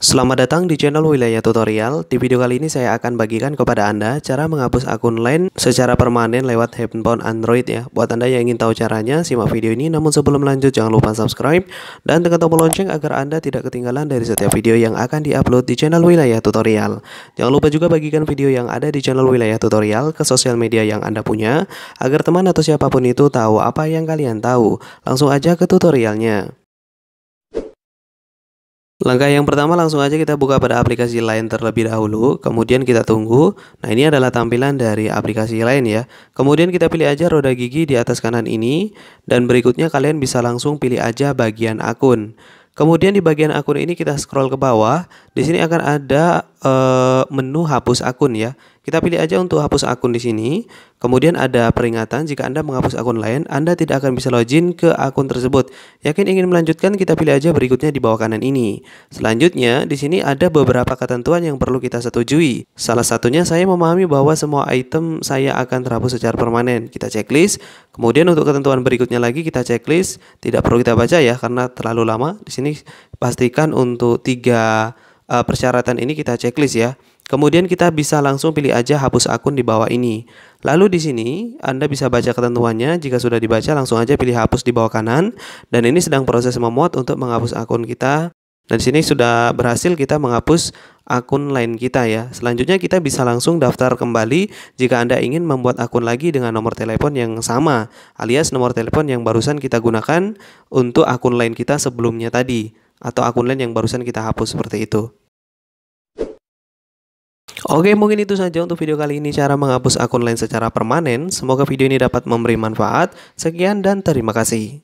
Selamat datang di channel Wilayah Tutorial. Di video kali ini saya akan bagikan kepada Anda cara menghapus akun LINE secara permanen lewat handphone Android ya. Buat Anda yang ingin tahu caranya, simak video ini. Namun sebelum lanjut jangan lupa subscribe dan tekan tombol lonceng agar Anda tidak ketinggalan dari setiap video yang akan diupload di channel Wilayah Tutorial. Jangan lupa juga bagikan video yang ada di channel Wilayah Tutorial ke sosial media yang Anda punya agar teman atau siapapun itu tahu apa yang kalian tahu. Langsung aja ke tutorialnya. Langkah yang pertama langsung aja kita buka pada aplikasi lain terlebih dahulu, kemudian kita tunggu. Nah ini adalah tampilan dari aplikasi lain ya. Kemudian kita pilih aja roda gigi di atas kanan ini, dan berikutnya kalian bisa langsung pilih aja bagian akun. Kemudian di bagian akun ini kita scroll ke bawah, di sini akan ada uh, menu hapus akun ya. Kita pilih aja untuk hapus akun di sini. Kemudian ada peringatan jika Anda menghapus akun lain, Anda tidak akan bisa login ke akun tersebut. Yakin ingin melanjutkan? Kita pilih aja berikutnya di bawah kanan ini. Selanjutnya, di sini ada beberapa ketentuan yang perlu kita setujui. Salah satunya saya memahami bahwa semua item saya akan terhapus secara permanen. Kita checklist. Kemudian untuk ketentuan berikutnya lagi kita checklist. Tidak perlu kita baca ya karena terlalu lama. Di sini pastikan untuk tiga Eh, persyaratan ini kita checklist ya. Kemudian kita bisa langsung pilih aja hapus akun di bawah ini. Lalu di sini Anda bisa baca ketentuannya. Jika sudah dibaca langsung aja pilih hapus di bawah kanan. Dan ini sedang proses memuat untuk menghapus akun kita. Dan nah, di sini sudah berhasil kita menghapus akun lain kita ya. Selanjutnya kita bisa langsung daftar kembali jika Anda ingin membuat akun lagi dengan nomor telepon yang sama, alias nomor telepon yang barusan kita gunakan untuk akun lain kita sebelumnya tadi atau akun lain yang barusan kita hapus seperti itu. Oke, mungkin itu saja untuk video kali ini cara menghapus akun lain secara permanen. Semoga video ini dapat memberi manfaat. Sekian dan terima kasih.